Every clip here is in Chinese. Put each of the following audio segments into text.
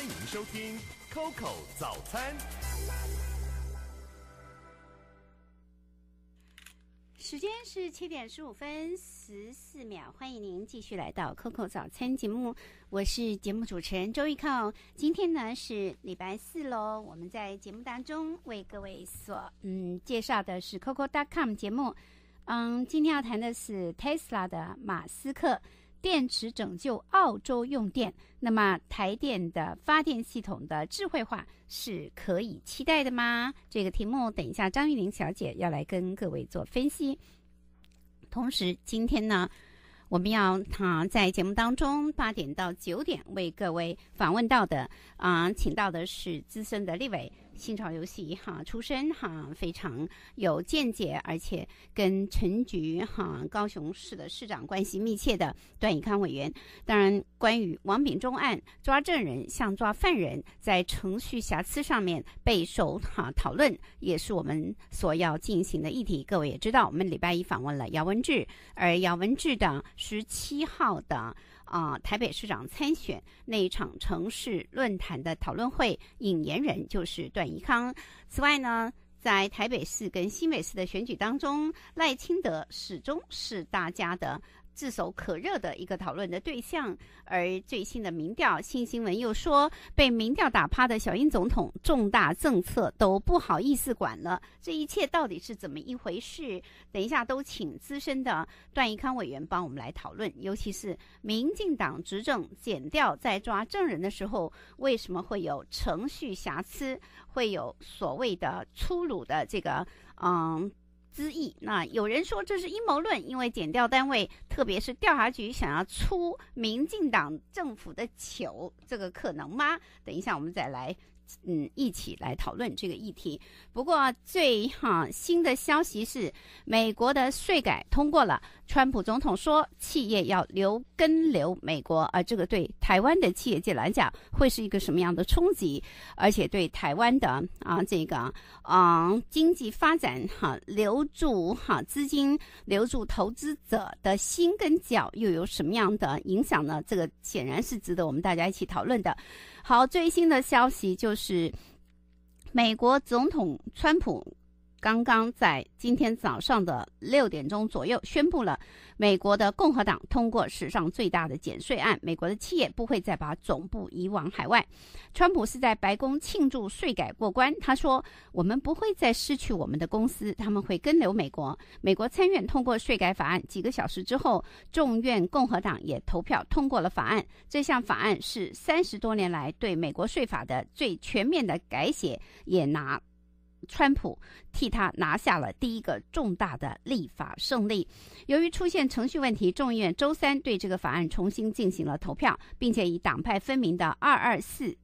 欢迎收听 Coco 早餐。时间是七点十五分十四秒，欢迎您继续来到 Coco 早餐节目，我是节目主持人周玉康。今天呢是礼拜四喽，我们在节目当中为各位所嗯介绍的是 Coco.com 节目，嗯，今天要谈的是 Tesla 的马斯克。电池拯救澳洲用电，那么台电的发电系统的智慧化是可以期待的吗？这个题目等一下张玉玲小姐要来跟各位做分析。同时，今天呢，我们要啊在节目当中八点到九点为各位访问到的啊，请到的是资深的立委。新潮游戏哈出身哈非常有见解，而且跟陈菊哈高雄市的市长关系密切的段宜康委员。当然，关于王炳忠案抓证人像抓犯人，在程序瑕疵上面备受哈讨论，也是我们所要进行的议题。各位也知道，我们礼拜一访问了姚文志，而姚文志的十七号的。啊，台北市长参选那一场城市论坛的讨论会，引言人就是段宜康。此外呢，在台北市跟新北市的选举当中，赖清德始终是大家的。炙手可热的一个讨论的对象，而最新的民调，新新闻又说被民调打趴的小英总统，重大政策都不好意思管了，这一切到底是怎么一回事？等一下都请资深的段宜康委员帮我们来讨论，尤其是民进党执政减掉在抓证人的时候，为什么会有程序瑕疵，会有所谓的粗鲁的这个嗯。之意，那有人说这是阴谋论，因为减掉单位，特别是调查局想要出民进党政府的糗，这个可能吗？等一下我们再来。嗯，一起来讨论这个议题。不过最哈新的消息是，美国的税改通过了，川普总统说企业要留根留美国，而这个对台湾的企业界来讲会是一个什么样的冲击？而且对台湾的啊这个啊经济发展哈留住哈资金留住投资者的心跟脚又有什么样的影响呢？这个显然是值得我们大家一起讨论的。好，最新的消息就。是美国总统川普。刚刚在今天早上的六点钟左右，宣布了美国的共和党通过史上最大的减税案。美国的企业不会再把总部移往海外。川普是在白宫庆祝税改过关，他说：“我们不会再失去我们的公司，他们会跟留美国。”美国参院通过税改法案几个小时之后，众院共和党也投票通过了法案。这项法案是三十多年来对美国税法的最全面的改写，也拿。川普替他拿下了第一个重大的立法胜利。由于出现程序问题，众议院周三对这个法案重新进行了投票，并且以党派分明的二二四。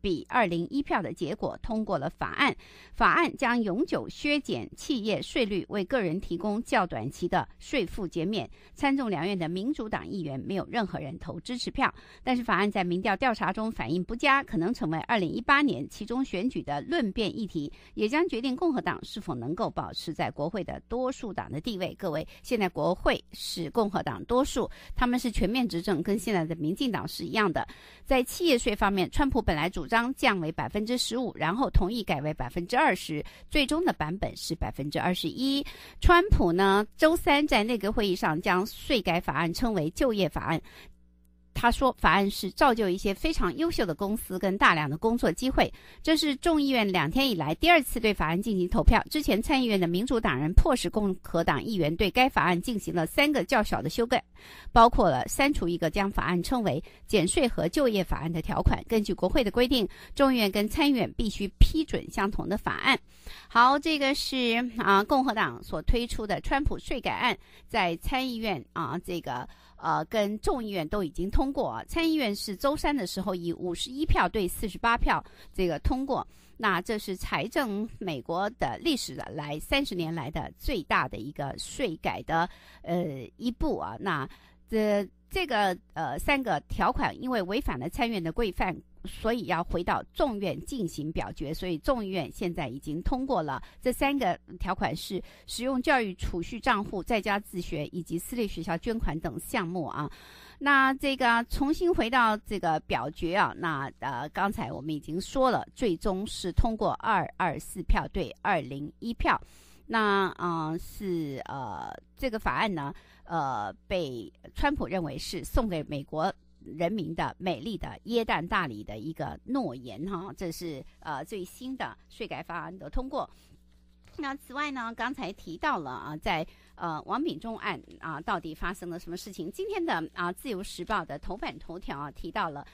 比二零一票的结果通过了法案，法案将永久削减企业税率，为个人提供较短期的税负减免。参众两院的民主党议员没有任何人投支持票，但是法案在民调调查中反应不佳，可能成为二零一八年其中选举的论辩议题，也将决定共和党是否能够保持在国会的多数党的地位。各位，现在国会是共和党多数，他们是全面执政，跟现在的民进党是一样的。在企业税方面，川普本来主。将降为百分之十五，然后同意改为百分之二十，最终的版本是百分之二十一。川普呢，周三在内阁会议上将税改法案称为就业法案。他说：“法案是造就一些非常优秀的公司跟大量的工作机会。”这是众议院两天以来第二次对法案进行投票。之前参议院的民主党人迫使共和党议员对该法案进行了三个较小的修改，包括了删除一个将法案称为“减税和就业法案”的条款。根据国会的规定，众议院跟参议院必须批准相同的法案。好，这个是啊，共和党所推出的川普税改案在参议院啊，这个。呃，跟众议院都已经通过，啊。参议院是周三的时候以五十一票对四十八票这个通过。那这是财政美国的历史来三十年来的最大的一个税改的呃一步啊。那这这个呃三个条款因为违反了参议院的规范。所以要回到众院进行表决，所以众议院现在已经通过了这三个条款，是使用教育储蓄账户、在家自学以及私立学校捐款等项目啊。那这个重新回到这个表决啊，那呃刚才我们已经说了，最终是通过二二四票对二零一票，那啊是呃这个法案呢呃被川普认为是送给美国。人民的美丽的耶诞大礼的一个诺言哈，这是呃最新的税改方案的通过。那此外呢，刚才提到了啊，在呃王炳忠案啊，到底发生了什么事情？今天的啊自由时报的头版头条啊提到了。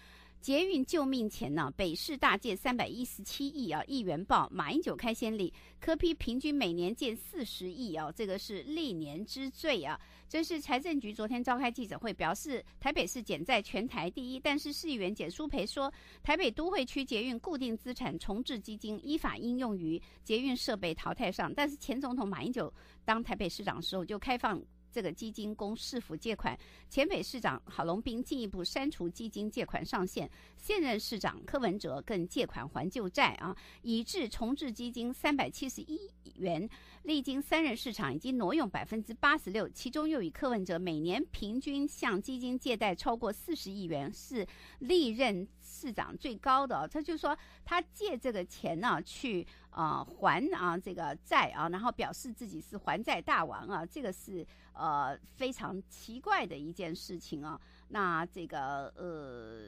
捷运救命钱呢？北市大建三百一十七亿啊亿元，报马英九开先例，科批平均每年建四十亿啊，这个是历年之最啊！这是财政局昨天召开记者会表示，台北市减债全台第一，但是市议员简淑培说，台北都会区捷运固定资产重置基金依法应用于捷运设备淘汰上，但是前总统马英九当台北市长时候就开放。这个基金供市府借款，前北市长郝龙斌进一步删除基金借款上限，现任市长柯文哲更借款还旧债啊，以致重置基金三百七十一元，历经三任市长已经挪用百分之八十六，其中又以柯文哲每年平均向基金借贷超过四十亿元，是历任。市长最高的，他就说他借这个钱呢去啊还啊这个债啊，然后表示自己是还债大王啊，这个是呃非常奇怪的一件事情啊。那这个呃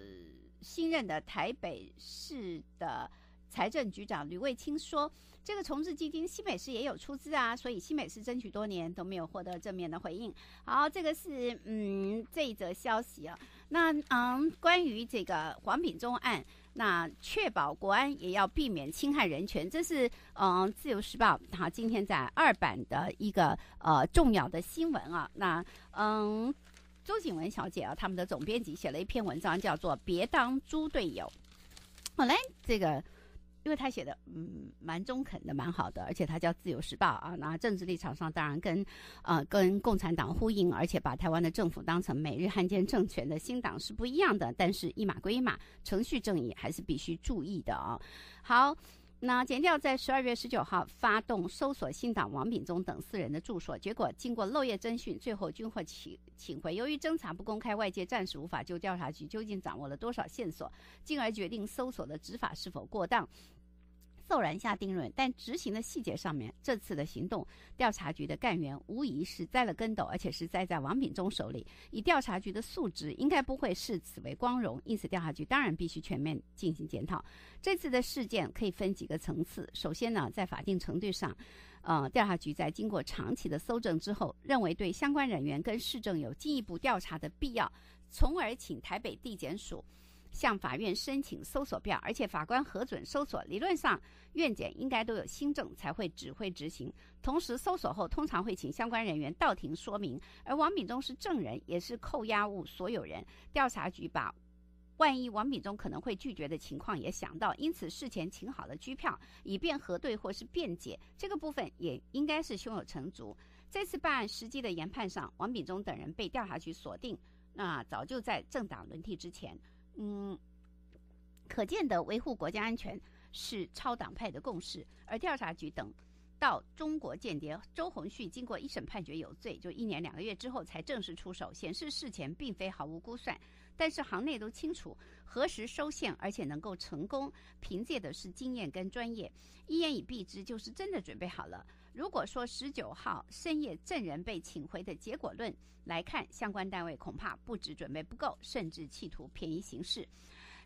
新任的台北市的。财政局长吕卫青说：“这个重置基金，新美市也有出资啊，所以新美市争取多年都没有获得正面的回应。”好，这个是嗯这一则消息啊。那嗯，关于这个黄炳忠案，那确保国安也要避免侵害人权，这是嗯《自由时报》哈今天在二版的一个呃重要的新闻啊。那嗯，周景文小姐啊，他们的总编辑写了一篇文章，叫做《别当猪队友》。好嘞，这个。因为他写的嗯蛮中肯的，蛮好的，而且他叫《自由时报》啊，那政治立场上当然跟，呃跟共产党呼应，而且把台湾的政府当成美日汉奸政权的新党是不一样的，但是一码归一码，程序正义还是必须注意的啊。好，那检调在十二月十九号发动搜索新党王炳忠等四人的住所，结果经过漏夜侦讯，最后均获请请回。由于侦查不公开，外界暂时无法就调查局究竟掌握了多少线索，进而决定搜索的执法是否过当。骤然下定论，但执行的细节上面，这次的行动，调查局的干员无疑是栽了跟斗，而且是栽在王炳忠手里。以调查局的素质，应该不会视此为光荣，因此调查局当然必须全面进行检讨。这次的事件可以分几个层次：首先呢，在法定程度上，呃，调查局在经过长期的搜证之后，认为对相关人员跟市政有进一步调查的必要，从而请台北地检署。向法院申请搜索票，而且法官核准搜索，理论上院检应该都有新证才会指挥执行。同时，搜索后通常会请相关人员到庭说明，而王炳忠是证人，也是扣押物所有人。调查局把万一王炳忠可能会拒绝的情况也想到，因此事前请好了拘票，以便核对或是辩解。这个部分也应该是胸有成竹。这次办案时机的研判上，王炳忠等人被调查局锁定，那早就在政党轮替之前。嗯，可见的维护国家安全是超党派的共识。而调查局等到中国间谍周鸿旭经过一审判决有罪，就一年两个月之后才正式出手，显示事前并非毫无估算。但是行内都清楚何时收线，而且能够成功，凭借的是经验跟专业。一言以蔽之，就是真的准备好了。如果说十九号深夜证人被请回的结果论来看，相关单位恐怕不止准备不够，甚至企图便宜行事。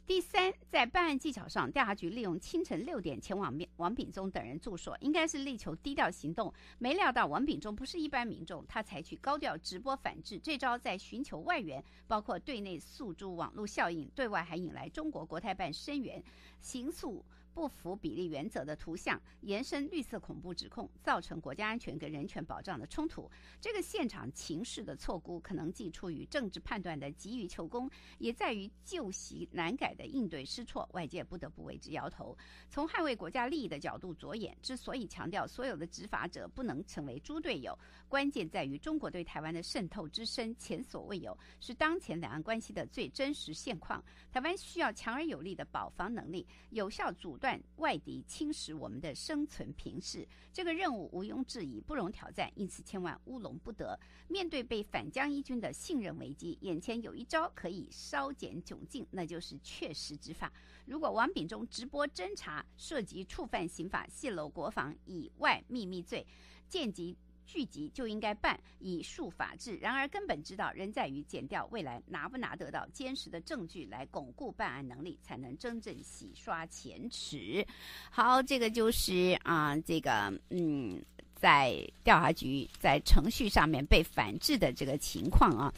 第三，在办案技巧上，调查局利用清晨六点前往王炳忠等人住所，应该是力求低调行动。没料到王炳忠不是一般民众，他采取高调直播反制，这招在寻求外援，包括对内诉诸网络效应，对外还引来中国国台办声援，行诉。不符比例原则的图像延伸绿色恐怖指控，造成国家安全跟人权保障的冲突。这个现场情势的错估，可能既出于政治判断的急于求功，也在于旧习难改的应对失措，外界不得不为之摇头。从捍卫国家利益的角度着眼，之所以强调所有的执法者不能成为猪队友，关键在于中国对台湾的渗透之深前所未有，是当前两岸关系的最真实现况。台湾需要强而有力的保防能力，有效阻断。外敌侵蚀我们的生存平视，这个任务毋庸置疑，不容挑战，因此千万乌龙不得。面对被反江一军的信任危机，眼前有一招可以稍减窘境，那就是确实执法。如果王秉忠直播侦查涉及触犯刑法泄露国防以外秘密罪，间接。聚集就应该办，以树法治。然而，根本之道仍在于减掉未来拿不拿得到坚实的证据来巩固办案能力，才能真正洗刷前耻。好，这个就是啊，这个嗯，在调查局在程序上面被反制的这个情况啊，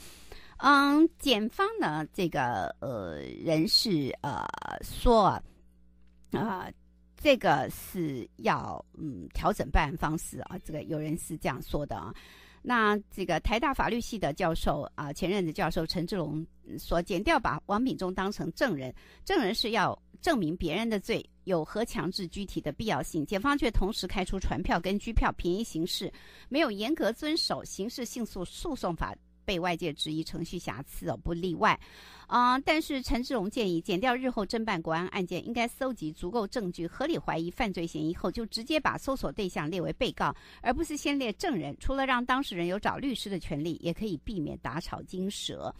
嗯，检方呢，这个呃人事呃说啊。这个是要嗯调整办案方式啊，这个有人是这样说的啊。那这个台大法律系的教授啊，前任的教授陈志龙说，减掉把王炳忠当成证人，证人是要证明别人的罪，有何强制拘体的必要性？检方却同时开出传票跟拘票，便宜行事，没有严格遵守刑事性诉诉讼法。被外界质疑程序瑕疵，哦，不例外。嗯，但是陈志荣建议，减掉日后侦办国安案件，应该搜集足够证据，合理怀疑犯罪嫌疑后，就直接把搜索对象列为被告，而不是先列证人。除了让当事人有找律师的权利，也可以避免打草惊蛇。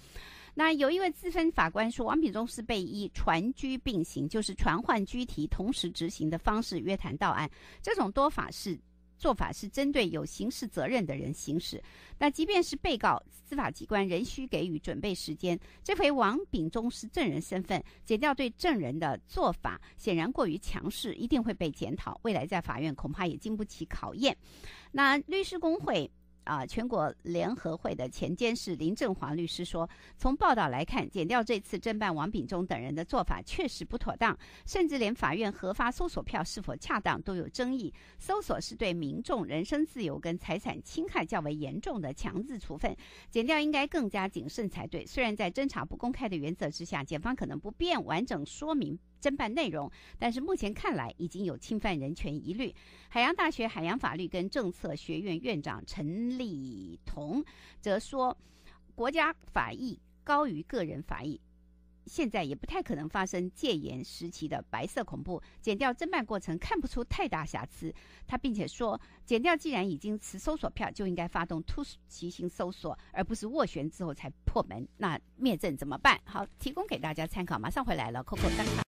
那有一位资深法官说，王品忠是被以传居并行，就是传唤拘提同时执行的方式约谈到案，这种多法是做法是针对有刑事责任的人行使，那即便是被告，司法机关仍需给予准备时间。这回王炳忠是证人身份，解调对证人的做法显然过于强势，一定会被检讨，未来在法院恐怕也经不起考验。那律师工会。啊！全国联合会的前监事林振华律师说：“从报道来看，减掉这次侦办王炳忠等人的做法确实不妥当，甚至连法院核发搜索票是否恰当都有争议。搜索是对民众人身自由跟财产侵害较为严重的强制处分，减掉应该更加谨慎才对。虽然在侦查不公开的原则之下，检方可能不便完整说明。”侦办内容，但是目前看来已经有侵犯人权疑虑。海洋大学海洋法律跟政策学院院长陈立彤则说：“国家法益高于个人法益，现在也不太可能发生戒严时期的白色恐怖。”减掉侦办过程，看不出太大瑕疵。他并且说：“减掉，既然已经持搜索票，就应该发动突袭性搜索，而不是斡旋之后才破门。那灭证怎么办？”好，提供给大家参考。马上回来了，扣扣三八。